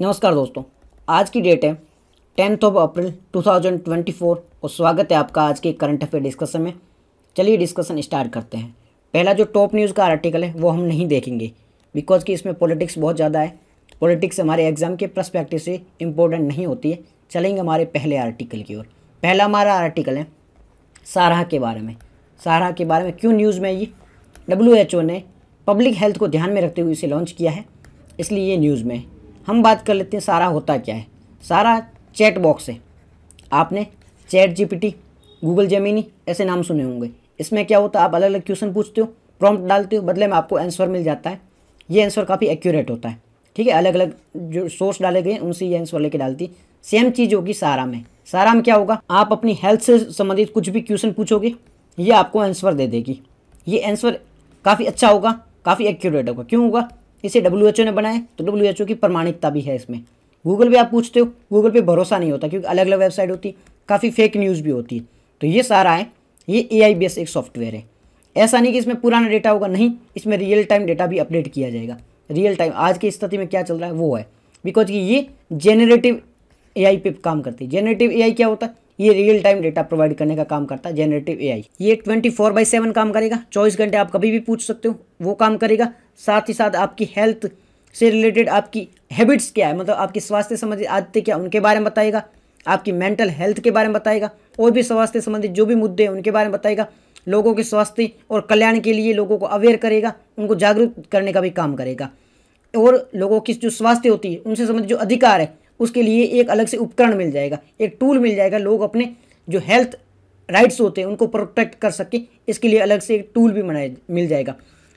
नमस्कार दोस्तों आज की डेट है टेंथ ऑफ अप्रैल 2024 और स्वागत है आपका आज के करंट अफेयर डिस्कशन में चलिए डिस्कशन स्टार्ट करते हैं पहला जो टॉप न्यूज़ का आर्टिकल है वो हम नहीं देखेंगे बिकॉज कि इसमें पॉलिटिक्स बहुत ज़्यादा है पॉलिटिक्स हमारे एग्ज़ाम के प्रस्पेक्टिव से इम्पोर्टेंट नहीं होती है चलेंगे हमारे पहले आर्टिकल की ओर पहला हमारा आर्टिकल है सारा के बारे में सारा के बारे में क्यों न्यूज़ में ये डब्ल्यू ने पब्लिक हेल्थ को ध्यान में रखते हुए इसे लॉन्च किया है इसलिए ये न्यूज़ में हम बात कर लेते हैं सारा होता क्या है सारा चैट बॉक्स है आपने चैट जीपीटी गूगल जमीनी ऐसे नाम सुने होंगे इसमें क्या होता है आप अलग अलग क्वेश्चन पूछते हो प्रॉम्प्ट डालते हो बदले में आपको आंसर मिल जाता है ये आंसर काफ़ी एक्यूरेट होता है ठीक है अलग अलग जो सोर्स डाले गए उनसे ये आंसर लेके डालती सेम चीज़ होगी सारा में सारा में क्या होगा आप अपनी हेल्थ से संबंधित कुछ भी क्वेश्चन पूछोगे ये आपको आंसर दे देगी ये आंसर काफ़ी अच्छा होगा काफ़ी एक्यूरेट होगा क्यों होगा इसे डब्ल्यू ने बनाया तो डब्ल्यू की प्रमाणिकता भी है इसमें गूगल पे आप पूछते हो गूगल पर भरोसा नहीं होता क्योंकि अलग अलग वेबसाइट होती है काफ़ी फेक न्यूज़ भी होती है तो ये सारा है ये ए आई बेस एक सॉफ्टवेयर है ऐसा नहीं कि इसमें पुराना डेटा होगा नहीं इसमें रियल टाइम डेटा भी अपडेट किया जाएगा रियल टाइम आज की स्थिति में क्या चल रहा है वो है बिकॉज कि ये जेनरेटिव ए पे काम करती है जेनरेटिव ए क्या होता है ये रियल टाइम डेटा प्रोवाइड करने का काम करता है जेनरेटिव एआई ये ट्वेंटी फोर बाई सेवन काम करेगा चौबीस घंटे आप कभी भी पूछ सकते हो वो काम करेगा साथ ही साथ आपकी हेल्थ से रिलेटेड आपकी हैबिट्स क्या है मतलब आपकी स्वास्थ्य संबंधित आदतें क्या उनके बारे में बताएगा आपकी मेंटल हेल्थ के बारे में बताएगा और भी स्वास्थ्य संबंधित जो भी मुद्दे हैं उनके बारे में बताएगा लोगों के स्वास्थ्य और कल्याण के लिए लोगों को अवेयर करेगा उनको जागरूक करने का भी काम करेगा और लोगों की जो स्वास्थ्य होती है उनसे संबंधित जो अधिकार है उसके लिए एक अलग से उपकरण मिल जाएगा एक टूल मिल जाएगा लोग अपने जो हेल्थ राइट्स होते हैं उनको प्रोटेक्ट कर सके इसके लिए अलग से एक टूल भी मिल जाएगा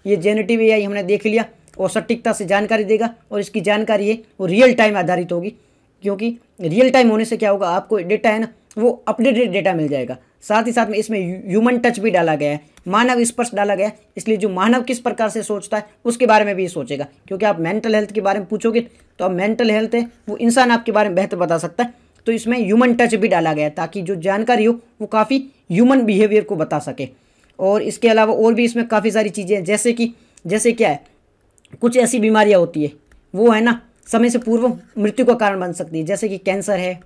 ये जेनेटिव ए हमने देख लिया और सटीकता से जानकारी देगा और इसकी जानकारी है वो रियल टाइम आधारित होगी क्योंकि रियल टाइम होने से क्या होगा आपको डेटा है ना वो अपडेटेड डेटा मिल जाएगा साथ ही साथ में इसमें ह्यूमन टच भी डाला गया है मानव स्पर्श डाला गया है इसलिए जो मानव किस प्रकार से सोचता है उसके बारे में भी सोचेगा क्योंकि आप मेंटल हेल्थ के बारे में पूछोगे तो आप मेंटल हेल्थ है वो इंसान आपके बारे में बेहतर बता सकता है तो इसमें ह्यूमन टच भी डाला गया है ताकि जो जानकारी हो वो काफ़ी ह्यूमन बिहेवियर को बता सके और इसके अलावा और भी इसमें काफ़ी सारी चीज़ें हैं जैसे कि जैसे क्या है कुछ ऐसी बीमारियाँ होती है वो है ना समय से पूर्व मृत्यु का कारण बन सकती है जैसे कि कैंसर है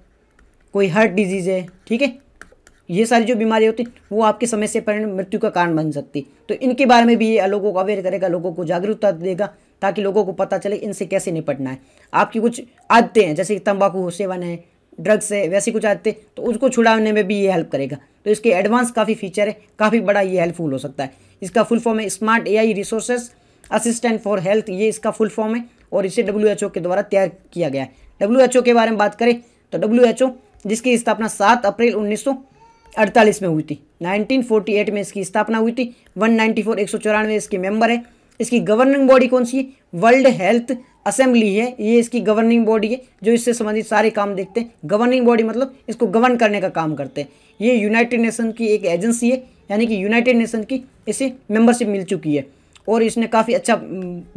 कोई हार्ट डिजीज़ है ठीक है ये सारी जो बीमारियाँ होती वो आपके समय से परिणाम मृत्यु का कारण बन सकती तो इनके बारे में भी ये लोगों को अवेयर करेगा लोगों को जागरूकता देगा ताकि लोगों को पता चले इनसे कैसे निपटना है आपकी कुछ आदतें हैं जैसे कि तंबाकू सेवन है ड्रग्स है वैसी कुछ आदतें तो उसको छुड़ाने में भी ये हेल्प करेगा तो इसके एडवांस काफ़ी फीचर है काफ़ी बड़ा ये हेल्पफुल हो सकता है इसका फुल फॉर्म है smart AI resources assistant for health ये इसका फुल फॉर्म है और इसे डब्ल्यू के द्वारा तैयार किया गया है डब्ल्यू के बारे में बात करें तो डब्ल्यू जिसकी स्थापना सात अप्रैल उन्नीस 1948 में हुई थी 1948 में इसकी स्थापना हुई थी 194 एक इसके मेंबर है इसकी गवर्निंग बॉडी कौन सी है वर्ल्ड हेल्थ असेंबली है ये इसकी गवर्निंग बॉडी है जो इससे संबंधित सारे काम देखते हैं गवर्निंग बॉडी मतलब इसको गवर्न करने का काम करते हैं ये यूनाइटेड नेशन की एक एजेंसी है यानी कि यूनाइटेड नेशन की इसे मेंबरशिप मिल चुकी है और इसने काफ़ी अच्छा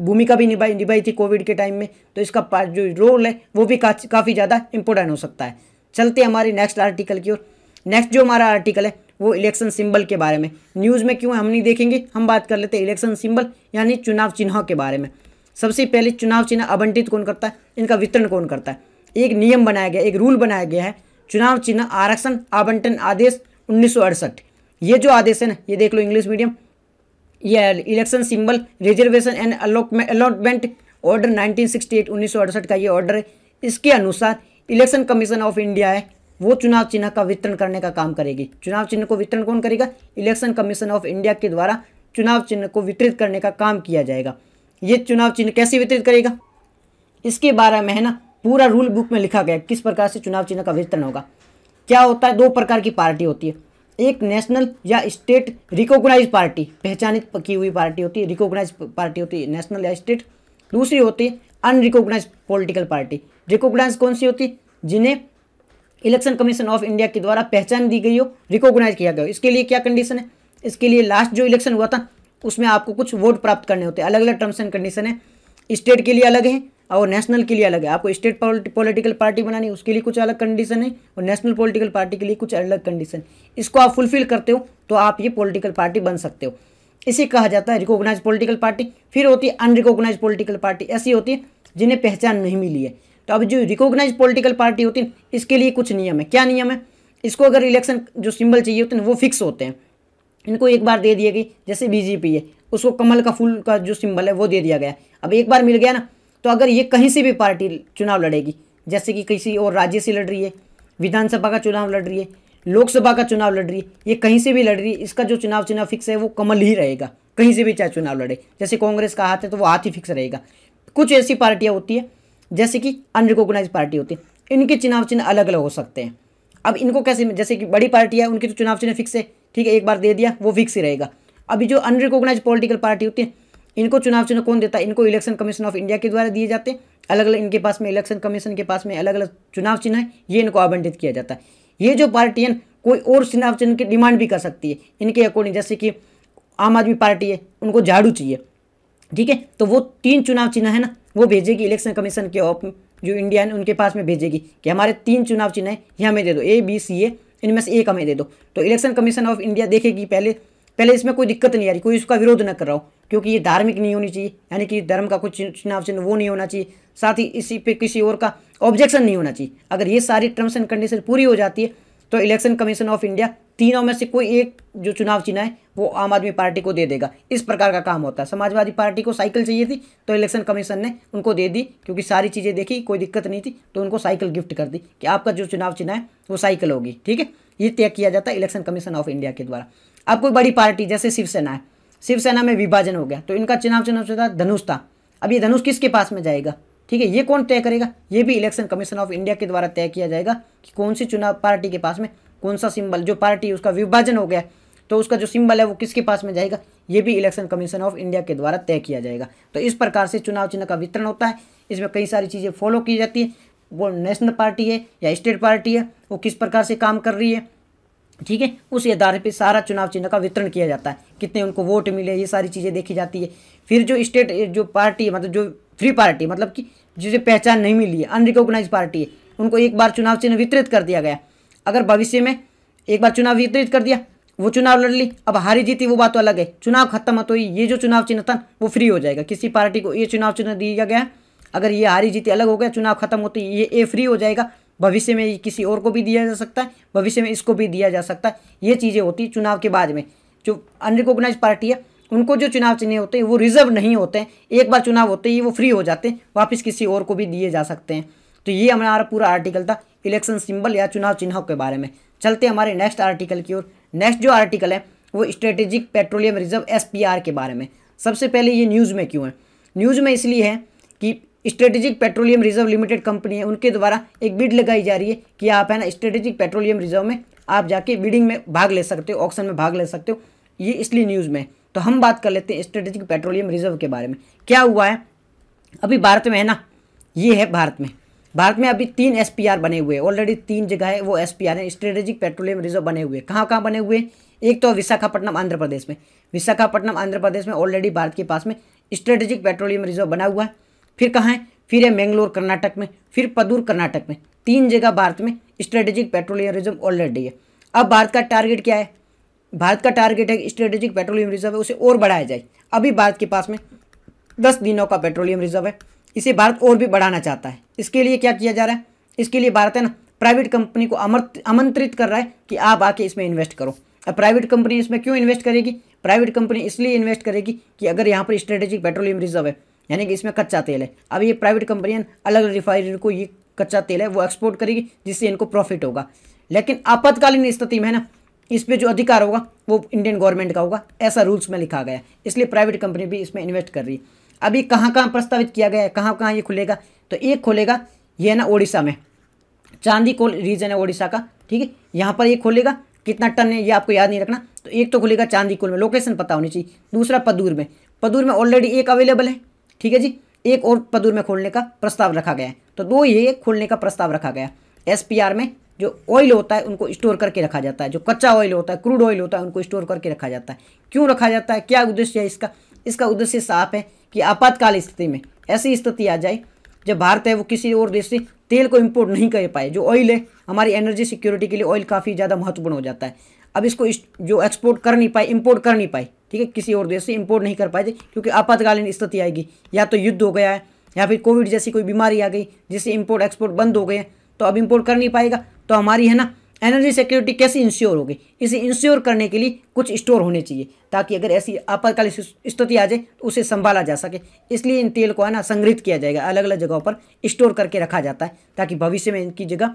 भूमिका भी निभाई निभाई थी कोविड के टाइम में तो इसका जो रोल है वो भी काफ़ी ज़्यादा इंपॉर्टेंट हो सकता है चलते हमारे नेक्स्ट आर्टिकल की ओर नेक्स्ट जो हमारा आर्टिकल है वो इलेक्शन सिंबल के बारे में न्यूज़ में क्यों हम नहीं देखेंगे हम बात कर लेते हैं इलेक्शन सिंबल यानी चुनाव चिन्ह के बारे में सबसे पहले चुनाव चिन्ह आवंटित कौन करता है इनका वितरण कौन करता है एक नियम बनाया गया एक रूल बनाया गया है चुनाव चिन्ह आरक्षण आवंटन आदेश उन्नीस ये जो आदेश है ना ये देख लो इंग्लिश मीडियम ये election symbol reservation and allotment order 1968 अड़सठ का ये ऑर्डर है इसके अनुसार इलेक्शन कमीशन ऑफ इंडिया है वो चुनाव चिन्ह का वितरण करने का काम करेगी चुनाव चिन्ह को वितरण कौन करेगा इलेक्शन कमीशन ऑफ इंडिया के द्वारा चुनाव चिन्ह को वितरित करने का काम किया जाएगा ये चुनाव चिन्ह कैसे वितरित करेगा इसके बारे में है ना पूरा रूल बुक में लिखा गया किस प्रकार से चुनाव चिन्ह का वितरण होगा क्या होता है दो प्रकार की पार्टी होती है एक नेशनल या स्टेट रिकॉग्नाइज पार्टी पहचानित की हुई पार्टी होती है रिकॉग्नाइज पार्टी होती है नेशनल या स्टेट दूसरी होती है अनरिकॉग्नाइज पॉलिटिकल पार्टी रिकॉग्नाइज कौन सी होती है जिन्हें इलेक्शन कमीशन ऑफ इंडिया के द्वारा पहचान दी गई हो रिकॉग्नाइज किया गया हो इसके लिए क्या कंडीशन है इसके लिए लास्ट जो इलेक्शन हुआ था उसमें आपको कुछ वोट प्राप्त करने होते हैं अलग अलग टर्म्स एंड कंडीशन है स्टेट के लिए अलग है और नेशनल के लिए अलग है आपको स्टेट पॉलिटिकल पार्टी बनानी है उसके लिए कुछ अलग कंडीशन है और नेशनल पॉलिटिकल पार्टी के लिए कुछ अलग कंडीशन इसको आप फुलफिल करते हो तो आप ये पॉलिटिकल पार्टी बन सकते हो इसे कहा जाता है रिकॉग्नाइज पॉलिटिकल पार्टी फिर होती है अनरिकॉग्नाइज पॉलिटिकल पार्टी ऐसी होती है जिन्हें पहचान नहीं मिली है तो अब जो रिकॉग्नाइज पॉलिटिकल पार्टी होती है इसके लिए कुछ नियम है क्या नियम है इसको अगर इलेक्शन जो सिंबल चाहिए होते हैं वो फिक्स होते हैं इनको एक बार दे दिया कि जैसे बीजेपी है उसको कमल का फूल का जो सिंबल है वो दे दिया गया अब एक बार मिल गया ना तो अगर ये कहीं से भी पार्टी चुनाव लड़ेगी जैसे कि किसी और राज्य से लड़ रही है विधानसभा का चुनाव लड़ रही है लोकसभा का चुनाव लड़ रही है ये कहीं से भी लड़ रही है इसका जो चुनाव चुनाव फिक्स है वो कमल ही रहेगा कहीं से भी चाहे चुनाव लड़े जैसे कांग्रेस का हाथ है तो वो हाथ ही फिक्स रहेगा कुछ ऐसी पार्टियाँ होती है जैसे कि अनरिकोगनाइज पार्टी होती है इनके चुनाव चिन्ह अलग अलग हो सकते हैं अब इनको कैसे जैसे कि बड़ी पार्टी है उनके तो चुनाव चिन्ह फिक्स है ठीक है एक बार दे दिया वो फिक्स ही रहेगा अभी जो अनरिकोगनाइज पॉलिटिकल पार्टी होती है इनको चुनाव चिन्ह कौन देता है इनको इलेक्शन कमीशन ऑफ इंडिया के द्वारा दिए जाते हैं अलग अलग इनके पास में इलेक्शन कमीशन के पास में अलग अलग चुनाव चिन्ह है ये इनको आवंटित किया जाता है ये जो पार्टी है कोई और चुनाव चिन्ह की डिमांड भी कर सकती है इनके अकॉर्डिंग जैसे कि आम आदमी पार्टी है उनको झाड़ू चाहिए ठीक है तो वो तीन चुनाव चिन्ह है ना वो भेजेगी इलेक्शन कमीशन के ऑफ जो इंडिया है उनके पास में भेजेगी कि हमारे तीन चुनाव चिन्ह है ये हमें दे दो ए बी सी ए इनमें से एक हमें दे दो तो इलेक्शन कमीशन ऑफ इंडिया देखेगी पहले पहले इसमें कोई दिक्कत नहीं आ रही कोई उसका विरोध न कर रहा हो क्योंकि ये धार्मिक नहीं होनी चाहिए यानी कि धर्म का कुछ चुनाव चिन्ह वो नहीं होना चाहिए साथ ही इसी पे किसी और का ऑब्जेक्शन नहीं होना चाहिए अगर ये सारी टर्म्स एंड कंडीशन पूरी हो जाती है तो इलेक्शन कमीशन ऑफ इंडिया तीनों में से कोई एक जो चुनाव चिन्ह है वो आम आदमी पार्टी को दे देगा इस प्रकार का काम होता है समाजवादी पार्टी को साइकिल चाहिए थी तो इलेक्शन कमीशन ने उनको दे दी क्योंकि सारी चीज़ें देखी कोई दिक्कत नहीं थी तो उनको साइकिल गिफ्ट कर दी कि आपका जो चुनाव चिन्ह है वो साइकिल होगी ठीक है ये तय किया जाता है इलेक्शन कमीशन ऑफ इंडिया के द्वारा अब कोई बड़ी पार्टी जैसे शिवसेना है शिवसेना में विभाजन हो गया तो इनका चुनाव चुनाव चुनाव धनुष था अब ये धनुष किसके पास में जाएगा ठीक है ये कौन तय करेगा ये भी इलेक्शन कमीशन ऑफ इंडिया के द्वारा तय किया जाएगा कि कौन सी चुनाव पार्टी के पास में कौन सा सिंबल जो पार्टी उसका विभाजन हो गया तो उसका जो सिंबल है वो किसके पास में जाएगा ये भी इलेक्शन कमीशन ऑफ इंडिया के द्वारा तय किया जाएगा तो इस प्रकार से चुनाव चिन्ह का वितरण होता है इसमें कई सारी चीज़ें फॉलो की जाती है वो नेशनल पार्टी है या स्टेट पार्टी है वो किस प्रकार से काम कर रही है ठीक है उस आधार पे सारा चुनाव चिन्ह का वितरण किया जाता है कितने उनको वोट मिले ये सारी चीज़ें देखी जाती है फिर जो स्टेट जो पार्टी मतलब जो फ्री पार्टी मतलब कि जिसे पहचान नहीं मिली है अनरिकोगनाइज पार्टी है उनको एक बार चुनाव चिन्ह वितरित कर दिया गया अगर भविष्य में एक बार चुनाव वितरित कर दिया वो चुनाव लड़ ली अब हारी जीती वो बात तो अलग है चुनाव खत्म हो तो ये जो चुनाव चिन्ह था वो फ्री हो जाएगा किसी पार्टी को ये चुनाव चिन्ह दिया गया अगर ये हारी जीती अलग हो गया चुनाव खत्म हो तो ये ए फ्री हो जाएगा भविष्य में किसी और को भी दिया जा सकता है भविष्य में इसको भी दिया जा सकता है ये चीज़ें होती चुनाव के बाद में जो अनरिकोगनाइज पार्टी है उनको जो चुनाव चिन्ह होते हैं वो रिजर्व नहीं होते हैं एक बार चुनाव होते ही वो फ्री हो जाते हैं वापस किसी और को भी दिए जा सकते हैं तो ये हमारा पूरा आर्टिकल था इलेक्शन सिंबल या चुनाव चिन्ह के बारे में चलते हमारे नेक्स्ट आर्टिकल की ओर नेक्स्ट जो आर्टिकल है वो स्ट्रेटेजिक पेट्रोलियम रिजर्व एस के बारे में सबसे पहले ये न्यूज़ में क्यों है न्यूज़ में इसलिए है कि strategic petroleum reserve limited company है उनके द्वारा एक बिड लगाई जा रही है कि आप है ना स्ट्रेटेजिक पेट्रोलियम रिजर्व में आप जाके बिडिंग में भाग ले सकते हो ऑक्शन में भाग ले सकते हो ये इसलिए न्यूज़ में तो हम बात कर लेते हैं स्ट्रेटेजिक पेट्रोलियम रिजर्व के बारे में क्या हुआ है अभी भारत में है ना ये है भारत में भारत में अभी तीन एस बने हुए हैं ऑलरेडी तीन जगह है वो एस हैं स्ट्रेटेजिक पेट्रोलियम रिजर्व बने हुए कहाँ कहाँ बने हुए एक तो विशाखापट्टनम आंध्र प्रदेश में विशाखापट्टनम आंध्र प्रदेश में ऑलरेडी भारत के पास में स्ट्रेटेजिक पेट्रोलियम रिजर्व बना हुआ है फिर कहाँ है फिर है मैंगलोर कर्नाटक में फिर पदूर कर्नाटक में तीन जगह भारत में स्ट्रेटेजिक पेट्रोलियम रिजर्व ऑलरेडी है अब भारत का टारगेट क्या है भारत का टारगेट है स्ट्रेटेजिक पेट्रोलियम रिजर्व है उसे और बढ़ाया जाए अभी भारत के पास में दस दिनों का पेट्रोलियम रिजर्व है इसे भारत और भी बढ़ाना चाहता है इसके लिए क्या किया जा रहा है इसके लिए भारत है ना प्राइवेट कंपनी को आमंत्रित कर रहा है कि आप आके इसमें इन्वेस्ट करो अब प्राइवेट कंपनी इसमें क्यों इन्वेस्ट करेगी प्राइवेट कंपनी इसलिए इन्वेस्ट करेगी कि अगर यहाँ पर स्ट्रेटेजिक पेट्रोलियम रिजर्व है यानी कि इसमें कच्चा तेल है अब ये प्राइवेट कंपनियाँ अलग अलग रिफाइनरी को ये कच्चा तेल है वो एक्सपोर्ट करेगी जिससे इनको प्रॉफिट होगा लेकिन आपातकालीन स्थिति में है ना इस पर जो अधिकार होगा वो इंडियन गवर्नमेंट का होगा ऐसा रूल्स में लिखा गया इसलिए प्राइवेट कंपनी भी इसमें इन्वेस्ट कर रही है अभी कहाँ कहाँ प्रस्तावित किया गया है कहाँ कहाँ ये खुलेगा तो एक खोलेगा ये ना ओडिशा में चांदी कोल रीजन है ओडिशा का ठीक है यहाँ पर ये खोलेगा कितना टन है ये आपको याद नहीं रखना तो एक तो खुलेगा चांदी कोल में लोकेशन पता होनी चाहिए दूसरा पदूर में पदूर में ऑलरेडी एक अवेलेबल है ठीक है जी एक और पदूर में खोलने का प्रस्ताव रखा गया है तो दो ये खोलने का प्रस्ताव रखा गया एस में जो ऑयल होता है उनको स्टोर करके रखा जाता है जो कच्चा ऑयल होता है क्रूड ऑयल होता है उनको स्टोर करके रखा जाता है क्यों रखा जाता है क्या उद्देश्य है इसका इसका उद्देश्य साफ है कि आपातकाल स्थिति में ऐसी स्थिति आ जाए जब भारत है वो किसी और देश से तेल को इम्पोर्ट नहीं कर पाए जो ऑयल है हमारी एनर्जी सिक्योरिटी के लिए ऑयल काफ़ी ज़्यादा महत्वपूर्ण हो जाता है अब इसको इस, जो एक्सपोर्ट कर नहीं पाए इम्पोर्ट कर नहीं पाए ठीक है किसी और देश से इम्पोर्ट नहीं कर पाए क्योंकि आपातकालीन स्थिति आएगी या तो युद्ध हो गया है या फिर कोविड जैसी कोई बीमारी आ गई जिससे इम्पोर्ट एक्सपोर्ट बंद हो गए तो अब इम्पोर्ट कर नहीं पाएगा तो हमारी है ना एनर्जी सिक्योरिटी कैसे इंश्योर होगी इसे इंश्योर करने के लिए कुछ स्टोर होने चाहिए ताकि अगर ऐसी आपातकालीन स्थिति आ जाए तो उसे संभाला जा सके इसलिए इन तेल को है ना संग्रहित किया जाएगा अलग अलग जगहों पर स्टोर करके रखा जाता है ताकि भविष्य में इनकी जगह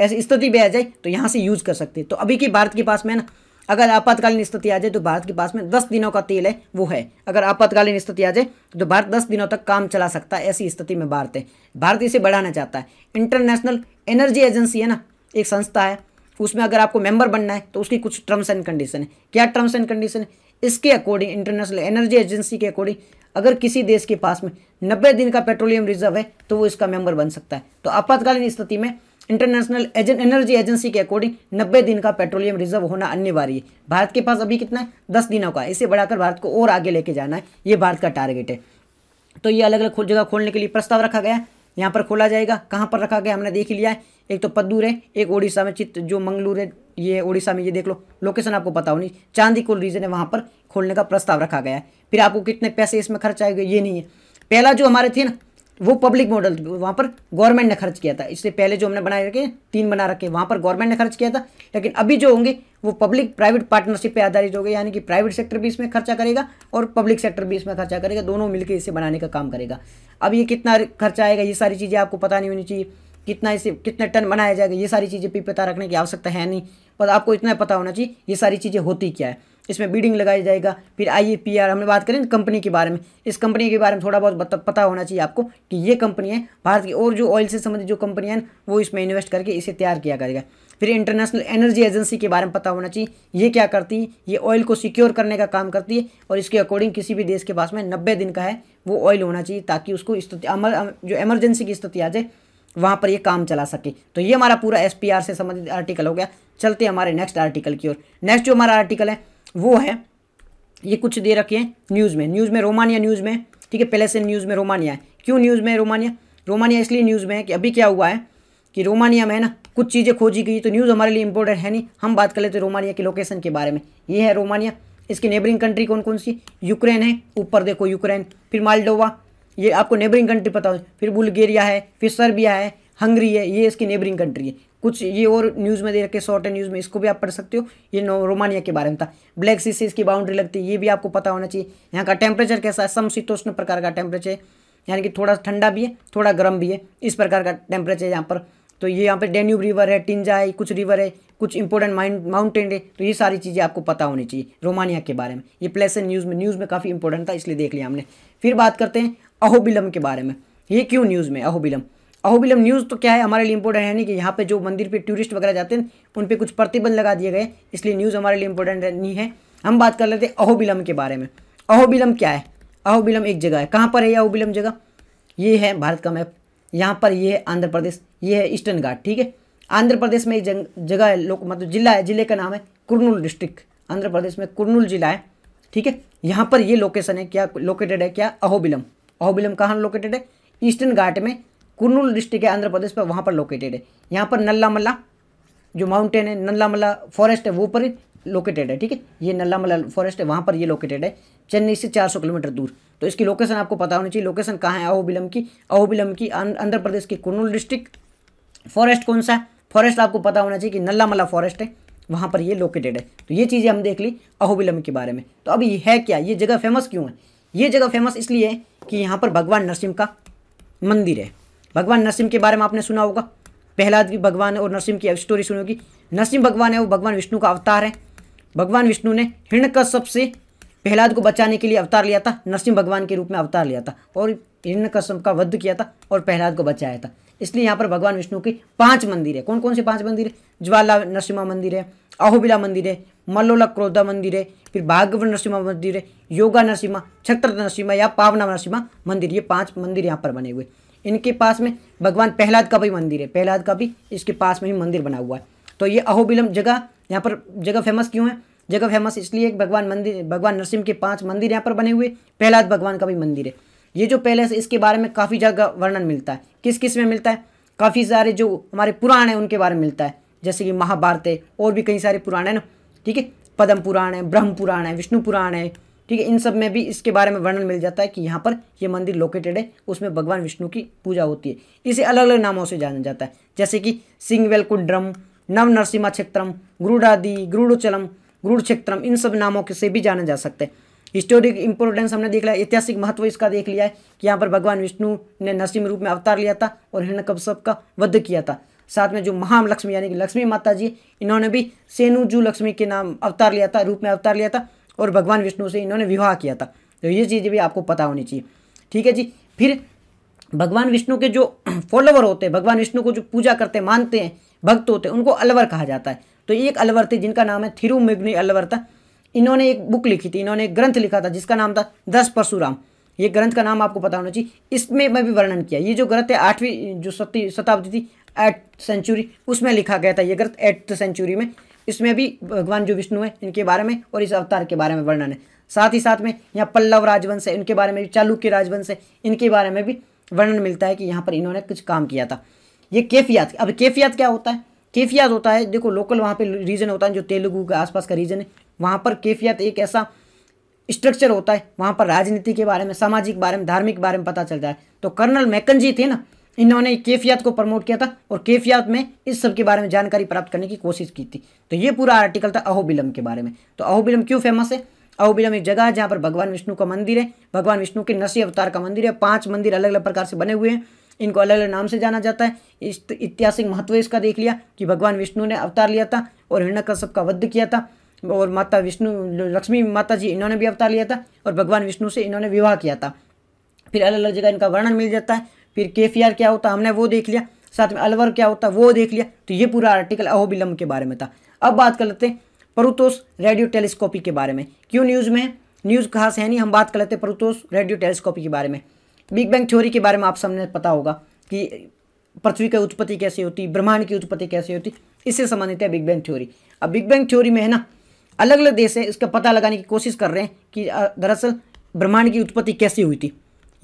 ऐसी स्थिति भी आ जाए तो यहाँ से यूज़ कर सकते तो अभी की भारत के पास में ना अगर आपातकालीन स्थिति आ जाए तो भारत के पास में दस दिनों का तेल है वो है अगर आपातकालीन स्थिति आ जाए तो भारत दस दिनों तक काम चला सकता है ऐसी स्थिति में भारत है भारत इसे बढ़ाना चाहता है इंटरनेशनल एनर्जी एजेंसी है ना एक संस्था है उसमें अगर आपको मेंबर बनना है तो उसकी कुछ टर्म्स एंड कंडीशन है क्या टर्म्स एंड कंडीशन है इसके अकॉर्डिंग इंटरनेशनल एनर्जी एजेंसी के अकॉर्डिंग अगर किसी देश के पास में नब्बे दिन का पेट्रोलियम रिजर्व है तो वो इसका मेंबर बन सकता है तो आपातकालीन स्थिति में इंटरनेशनल एनर्जी एजेंसी के अकॉर्डिंग नब्बे दिन का पेट्रोलियम रिजर्व होना अनिवार्य है भारत के पास अभी कितना है दस दिनों का इसे बढ़ाकर भारत को और आगे लेके जाना है ये भारत का टारगेट है तो ये अलग अलग जगह खोलने के लिए प्रस्ताव रखा गया यहाँ पर खोला जाएगा कहाँ पर रखा गया हमने देख लिया है एक तो पद्दूर है एक उड़ीसा में चित्त जो मंगलूर है ये उड़ीसा में ये देख लो लोकेशन आपको पता होनी चांदी कोल रीजन है वहाँ पर खोलने का प्रस्ताव रखा गया है फिर आपको कितने पैसे इसमें खर्च आएंगे ये नहीं है पहला जो हमारे थे ना वो पब्लिक मॉडल वहाँ पर गवर्नमेंट ने खर्च किया था इससे पहले जो हमने बनाए रखे तीन बना रखे वहाँ पर गवर्नमेंट ने खर्च किया था लेकिन अभी जो होंगे वो पब्लिक प्राइवेट पार्टनरशिप पे आधारित हो गए यानी कि प्राइवेट सेक्टर भी इसमें खर्चा करेगा और पब्लिक सेक्टर भी इसमें खर्चा करेगा दोनों मिलकर इसे बनाने का काम करेगा अब ये कितना खर्चा आएगा ये सारी चीज़ें आपको पता नहीं होनी चाहिए कितना इसे कितने टन बनाया जाएगा ये सारी चीज़ें भी पता रखने की आवश्यकता है नहीं पर आपको इतना पता होना चाहिए ये सारी चीज़ें होती क्या है इसमें बीडिंग लगाया जाएगा फिर आई पी आर हमने बात करें कंपनी के बारे में इस कंपनी के बारे में थोड़ा बहुत पता होना चाहिए आपको कि ये कंपनी है भारत की और जो ऑयल से संबंधित जो कंपनियाँ हैं वो इसमें इन्वेस्ट करके इसे तैयार किया करेगा फिर इंटरनेशनल एनर्जी एजेंसी के बारे में पता होना चाहिए ये क्या करती है ये ऑयल को सिक्योर करने का काम करती है और इसके अकॉर्डिंग किसी भी देश के पास में नब्बे दिन का है वो ऑयल होना चाहिए ताकि उसको स्थिति तो, जो एमरजेंसी की स्थिति आ जाए वहाँ पर ये काम चला सके तो ये हमारा पूरा एस से संबंधित आर्टिकल हो गया चलते हमारे नेक्स्ट आर्टिकल की ओर नेक्स्ट जो हमारा आर्टिकल है वो है ये कुछ दे रखे हैं न्यूज़ में न्यूज़ में रोमानिया न्यूज़ में ठीक है पहले से न्यूज़ में रोमानिया है क्यों न्यूज़ में रोमानिया रोमानिया इसलिए न्यूज़ में है कि अभी क्या हुआ है कि रोमानिया में है ना कुछ चीज़ें खोजी गई तो न्यूज़ हमारे लिए इंपॉर्टेंट है नहीं हम बात कर लेते रोमानिया की लोकेशन के बारे में ये है रोमानिया इसकी नेबरिंग कंट्री कौन कौन सी यूक्रेन है ऊपर देखो यूक्रेन फिर मालडोवा ये आपको नेबरिंग कंट्री पता हो फिर बुल्गेरिया है फिर सर्बिया है हंगरी है ये इसकी नेबरिंग कंट्री है कुछ ये और न्यूज़ में दे रखे शॉर्ट है न्यूज़ में इसको भी आप पढ़ सकते हो ये रोमानिया के बारे में था ब्लैक सी से इसकी बाउंड्री लगती है ये भी आपको पता होना चाहिए यहाँ का टेम्परेचर कैसा है समशीतोष्ण प्रकार का टेम्परेचर यानी कि थोड़ा ठंडा भी है थोड़ा गर्म भी है इस प्रकार का टेम्परेचर यहाँ पर तो ये यहाँ पर डेन्यूब रिवर है टिंजा है कुछ रिवर है कुछ इंपॉर्टेंट माइंड माउंटेन है तो ये सारी चीज़ें आपको पता होनी चाहिए रोमानिया के बारे में ये प्लेस न्यूज़ में न्यूज़ में काफ़ी इंपॉर्टेंट था इसलिए देख लिया हमने फिर बात करते हैं अहोबिलम के बारे में ये क्यों न्यूज़ में अहोबिलम अहोबिलम न्यूज़ तो क्या है हमारे लिए इंपॉर्टेंट है नहीं कि यहाँ पे जो मंदिर पे टूरिस्ट वगैरह जाते हैं उन पे कुछ प्रतिबंध लगा दिए गए इसलिए न्यूज़ हमारे लिए इंपॉर्टेंट नहीं है हम बात कर लेते हैं अहोबिलम के बारे में अहोबिलम क्या है अहोबिलम एक जगह है कहाँ पर है यह अहोबिलम जगह ये है भारत का मैप यहाँ पर ये है आंध्र प्रदेश ये है ईस्टर्न घाट ठीक है आंध्र प्रदेश में एक जगह है लोक मतलब जिला है जिले का नाम है कुरनूल डिस्ट्रिक्ट आंध्र प्रदेश में कुरनूल जिला है ठीक है यहाँ पर ये लोकेशन है क्या लोकेटेड है क्या अहोबिलम अहोबिलम कहाँ लोकेटेड है ईस्टर्न घाट में कुर्नूल डिस्ट्रिक्ट है आंध्र प्रदेश पर वहाँ पर लोकेटेड है यहाँ पर नल्ला मल्ला जो माउंटेन है नल्ला मल्ला फॉरेस्ट है वो पर लोकेटेड है ठीक है ये नल्ला मल्ला फॉरेस्ट है वहाँ पर ये लोकेटेड है चेन्नई से 400 किलोमीटर दूर तो इसकी लोकेशन आपको पता होनी चाहिए लोकेशन कहाँ है अहोबिलम की अहोबिलम की आंध्र प्रदेश की कुर्नूल डिस्ट्रिक्ट फॉरेस्ट कौन सा है फॉरेस्ट आपको पता होना चाहिए कि नल्ला मल्ला फॉरेस्ट है वहाँ पर ये लोकेटेड है तो ये चीज़ें हम देख ली अहोबिलम के बारे में तो अब ये है क्या ये जगह फेमस क्यों है ये जगह फेमस इसलिए है कि यहाँ पर भगवान नरसिंह का मंदिर है भगवान नरसिंह के बारे में आपने सुना होगा प्रहलाद भी भगवान और नरसिंह की स्टोरी सुनी होगी नरसिंह भगवान है वो भगवान विष्णु का अवतार है भगवान विष्णु ने हिरण्यकश्यप से प्रहलाद को बचाने के लिए अवतार लिया था नरसिंह भगवान के रूप में अवतार लिया था और कश्यप का वध किया था और प्रहलाद को बचाया था इसलिए यहाँ पर भगवान विष्णु के पांच मंदिर है कौन कौन से पांच मंदिर है ज्वाला नरसिम्हा मंदिर है अहोबिला मंदिर है मल्लोला क्रोधा मंदिर है फिर भागव नरसिम्हा मंदिर है योगा नरसिम्हा छत्र नरसिम्हा या पावना नरसिम्हा मंदिर ये पांच मंदिर यहाँ पर बने हुए इनके पास में भगवान प्रहलाद का भी मंदिर है प्रहलाद का भी इसके पास में ही मंदिर बना हुआ है तो ये अहोबिलम जगह यहाँ पर जगह फेमस क्यों है जगह फेमस इसलिए भगवान मंदिर भगवान नरसिम्ह के पांच मंदिर यहाँ पर बने हुए प्रहलाद भगवान का भी मंदिर है ये जो पैलेस इसके बारे में काफ़ी जगह वर्णन मिलता है किस किस में मिलता है काफ़ी सारे जो हमारे पुराण हैं उनके बारे में मिलता है जैसे कि महाभारत है और भी कई सारे पुराण है ना ठीक है पद्म पुराण है ब्रह्म पुराण है विष्णु पुराण है ठीक है इन सब में भी इसके बारे में वर्णन मिल जाता है कि यहाँ पर ये मंदिर लोकेटेड है उसमें भगवान विष्णु की पूजा होती है इसे अलग अलग नामों से जाना जाता है जैसे कि सिंगवेल कुंड्रम नव नरसिम्हा क्षेत्रम गुरुडादि गुरुडोचलम गुरुड़ क्षेत्रम इन सब नामों के से भी जाना जा सकता है हिस्टोरिक इंपोर्टेंस हमने देख लिया ऐतिहासिक महत्व इसका देख लिया है कि यहाँ पर भगवान विष्णु ने नरसिंह रूप में अवतार लिया था और हिरण्यकश्यप का वध किया था साथ में जो महाम लक्ष्मी यानी कि लक्ष्मी माता जी इन्होंने भी सेनुजू लक्ष्मी के नाम अवतार लिया था रूप में अवतार लिया था और भगवान विष्णु से इन्होंने विवाह किया था तो ये चीज़ें भी आपको पता होनी चाहिए ठीक है जी फिर भगवान विष्णु के जो फॉलोवर होते हैं भगवान विष्णु को जो पूजा करते मानते हैं भक्त होते हैं उनको अलवर कहा जाता है तो ये एक अलवर थे जिनका नाम है थिरुमिग्नि अलवर था इन्होंने एक बुक लिखी थी इन्होंने एक ग्रंथ लिखा था जिसका नाम था दस परशुराम ये ग्रंथ का नाम आपको पता होना चाहिए इसमें मैं भी वर्णन किया ये जो ग्रंथ है आठवीं जो सती शताब्दी थी एट सेंचुरी उसमें लिखा गया था ये ग्रंथ द सेंचुरी में इसमें भी भगवान जो विष्णु है इनके बारे में और इस अवतार के बारे में वर्णन है साथ ही साथ में यहाँ पल्लव राजवंश है इनके बारे में भी चालुक्य राजवंश है इनके बारे में भी वर्णन मिलता है कि यहाँ पर इन्होंने कुछ काम किया था ये केफियात अब केफियात क्या होता है केफियात होता है देखो लोकल वहाँ पे रीजन होता है जो तेलुगु के आसपास का रीजन है वहाँ पर केफियात एक ऐसा स्ट्रक्चर होता है वहाँ पर राजनीति के बारे में सामाजिक बारे में धार्मिक बारे में पता चलता है तो कर्नल मैकनजी थे ना इन्होंने केफियात को प्रमोट किया था और केफियात में इस सब के बारे में जानकारी प्राप्त करने की कोशिश की थी तो ये पूरा आर्टिकल था अहोबिलम के बारे में तो अहोबिलम क्यों फेमस है अहोबिलम एक जगह है जहाँ पर भगवान विष्णु का मंदिर है भगवान विष्णु के नसी अवतार का मंदिर है पाँच मंदिर अलग अलग प्रकार से बने हुए हैं इनको अलग अलग नाम से जाना जाता है इस ऐतिहासिक महत्व इसका देख लिया कि भगवान विष्णु ने अवतार लिया था और हिरण्यकश्यप का वध किया था और माता विष्णु लक्ष्मी माता जी इन्होंने भी अवतार लिया था और भगवान विष्णु से इन्होंने विवाह किया था फिर अलग अलग जगह इनका वर्णन मिल जाता है फिर केफियार क्या होता हमने वो देख लिया साथ में अलवर क्या होता वो देख लिया तो ये पूरा आर्टिकल अहोबिलम के बारे में था अब बात कर लेते हैं परुतोस रेडियो टेलीस्कोपी के बारे में क्यों न्यूज़ में न्यूज़ कहाँ से है नहीं हम बात कर लेते हैं परुतोस रेडियो टेलीस्कोपी के बारे में बिग बैंग थ्योरी के बारे में आप सबने पता होगा कि पृथ्वी की उत्पत्ति कैसे होती ब्रह्मांड की उत्पत्ति कैसे होती इससे संबंधित है बिग बैंग थ्योरी अब बिग बैंग थ्योरी में है ना अलग अलग देश है इसका पता लगाने की कोशिश कर रहे हैं कि दरअसल ब्रह्मांड की उत्पत्ति कैसे हुई थी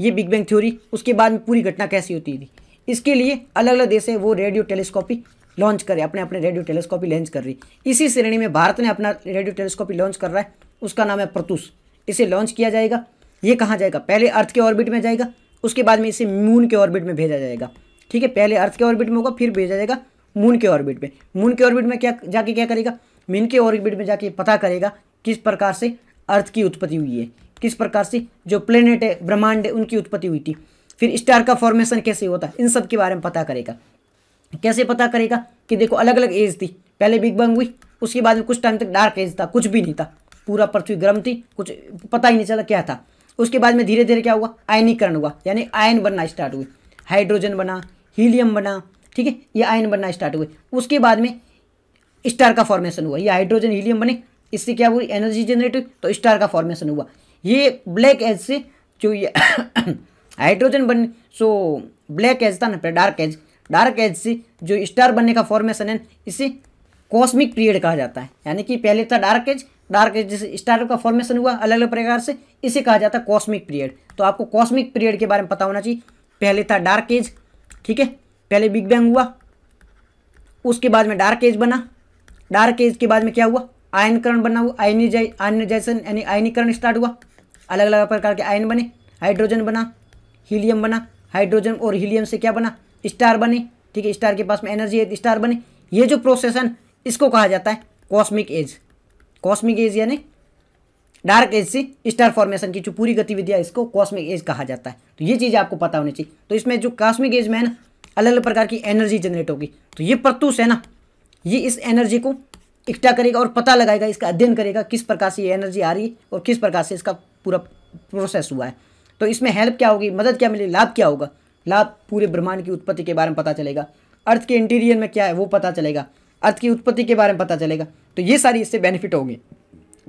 ये बिग बैंग थ्योरी उसके बाद में पूरी घटना कैसी होती थी इसके लिए अलग अलग देश हैं वो रेडियो टेलीस्कोपी लॉन्च करे अपने अपने रेडियो टेलीस्कोपी लॉन्च कर रही इसी श्रेणी में भारत ने अपना रेडियो टेलीस्कोपी लॉन्च कर रहा है उसका नाम है प्रतुष इसे लॉन्च किया जाएगा ये कहाँ जाएगा पहले अर्थ के ऑर्बिट में जाएगा उसके बाद में इसे मून के ऑर्बिट में भेजा जाएगा ठीक है पहले अर्थ के ऑर्बिट में होगा फिर भेजा जाएगा मून के ऑर्बिट में मून के ऑर्बिट में क्या जाके क्या करेगा मीन के ऑर्बिट में जाके पता करेगा किस प्रकार से अर्थ की उत्पत्ति हुई है किस प्रकार से जो प्लेनेट है ब्रह्मांड है उनकी उत्पत्ति हुई थी फिर स्टार का फॉर्मेशन कैसे होता है इन सब के बारे में पता करेगा कैसे पता करेगा कि देखो अलग अलग एज थी पहले बिग बैंग हुई उसके बाद में कुछ टाइम तक डार्क एज था कुछ भी नहीं था पूरा पृथ्वी गर्म थी कुछ पता ही नहीं चला क्या था उसके बाद में धीरे धीरे क्या हुआ आयनीकरण हुआ यानी आयन बनना स्टार्ट हुई हाइड्रोजन बना हीलियम बना ठीक है ये आयन बनना स्टार्ट हुए उसके बाद में स्टार का फॉर्मेशन हुआ ये हाइड्रोजन हीलियम बने इससे क्या हुई एनर्जी जनरेट हुई तो स्टार का फॉर्मेशन हुआ ये ब्लैक एज से जो ये हाइड्रोजन बन सो ब्लैक एज था ना डार्क एज डार्क एज से जो स्टार बनने का फॉर्मेशन है इसे कॉस्मिक पीरियड कहा जाता है यानी कि पहले था डार्क एज डार्क एज जैसे स्टार का फॉर्मेशन हुआ अलग अलग प्रकार से इसे कहा जाता है कॉस्मिक पीरियड तो आपको कॉस्मिक पीरियड के बारे में पता होना चाहिए पहले था डार्क एज ठीक है पहले बिग बैंग हुआ उसके बाद में डार्क एज बना डार्क एज के बाद में क्या हुआ आयनकरण बना हुआ आयनिजाइजेशन यानी आयनीकरण स्टार्ट हुआ अलग अलग प्रकार के आयन बने हाइड्रोजन बना हीलियम बना हाइड्रोजन और हीलियम से क्या बना स्टार बने ठीक है स्टार के पास में एनर्जी है स्टार बने ये जो प्रोसेस है इसको कहा जाता है कॉस्मिक एज कॉस्मिक एज यानी डार्क एज से स्टार फॉर्मेशन की जो पूरी गतिविधियाँ इसको कॉस्मिक एज कहा जाता है तो ये चीज़ आपको पता होनी चाहिए तो इसमें जो कॉस्मिक एज में है ना अलग अलग प्रकार की एनर्जी जनरेट होगी तो ये प्रतुष है ना ये इस एनर्जी को इकट्ठा करेगा और पता लगाएगा इसका अध्ययन करेगा किस प्रकार से ये एनर्जी आ रही है और किस प्रकार से इसका पूरा प्रोसेस हुआ है तो इसमें हेल्प क्या होगी मदद क्या मिलेगी लाभ क्या होगा लाभ पूरे ब्रह्मांड की उत्पत्ति के बारे में पता चलेगा अर्थ के इंटीरियर में क्या है वो पता चलेगा अर्थ की उत्पत्ति के बारे में पता चलेगा तो ये सारी इससे बेनिफिट होगी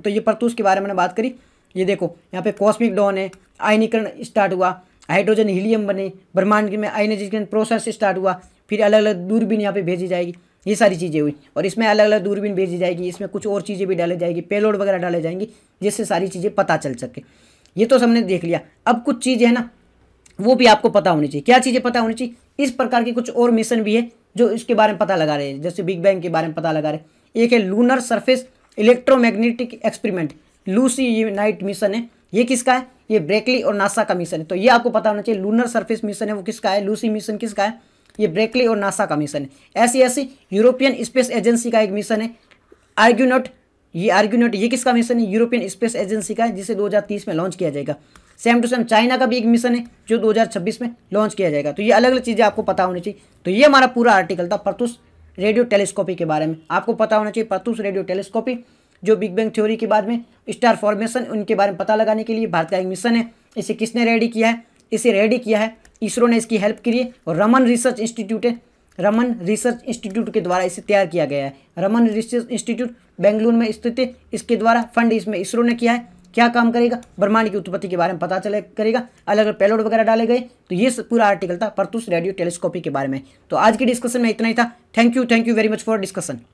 तो ये परतूस के बारे में बात करी ये देखो यहाँ पे कॉस्मिक डॉन है आयनीकरण स्टार्ट हुआ हाइड्रोजन हीलियम बने ब्रह्मांड में आयनाइजेशन प्रोसेस स्टार्ट हुआ फिर अलग अलग दूरबीन यहाँ पे भेजी जाएगी ये सारी चीज़ें हुई और इसमें अलग अलग दूरबीन भेजी जाएगी इसमें कुछ और चीज़ें भी डाली जाएगी पेलोड वगैरह डाले जाएंगी जिससे सारी चीज़ें पता चल सके ये तो सबने देख लिया अब कुछ चीज़ें है ना वो भी आपको पता होनी चाहिए क्या चीज़ें पता होनी चाहिए इस प्रकार की कुछ और मिशन भी है जो इसके बारे में पता लगा रहे हैं जैसे बिग बैंग के बारे में पता लगा रहे हैं एक है lunar surface electromagnetic experiment Lucy night mission है ये किसका है ये ब्रेकली और नासा का मिशन है तो ये आपको पता होना चाहिए लूनर सरफेस मिशन है वो किसका है लूसी मिशन किसका है ये ब्रेकले और नासा का मिशन है ऐसी ऐसी यूरोपियन स्पेस एजेंसी का एक मिशन है आर्ग्यूनोट ये आर्ग्यूनोट ये किसका मिशन है यूरोपियन स्पेस एजेंसी का है जिसे 2030 में लॉन्च किया जाएगा सेम टू सेम चाइना का भी एक मिशन है जो 2026 में लॉन्च किया जाएगा तो ये अलग अलग चीज़ें आपको पता होनी चाहिए तो ये हमारा पूरा आर्टिकल था परतुस रेडियो टेलीस्कोपी के बारे में आपको पता होना चाहिए परतुस रेडियो टेलीस्कोपी जो बिग बैंग थ्योरी के बाद में स्टार फॉर्मेशन उनके बारे में पता लगाने के लिए भारत का एक मिशन है इसे किसने रेडी किया है इसे रेडी किया है इसरो ने इसकी हेल्प की लिए और रमन रिसर्च इंस्टीट्यूट है रमन रिसर्च इंस्टीट्यूट के द्वारा इसे तैयार किया गया है रमन रिसर्च इंस्टीट्यूट बेंगलुरु में स्थित है इसके द्वारा फंड इसमें इसरो ने किया है क्या काम करेगा ब्रह्मांड की उत्पत्ति के बारे में पता चले करेगा अलग अलग पेलोड वगैरह डाले गए तो ये पूरा आर्टिकल था परतुस रेडियो टेलीस्कोपी के बारे में तो आज की डिस्कशन में इतना ही था thank you thank you very much for discussion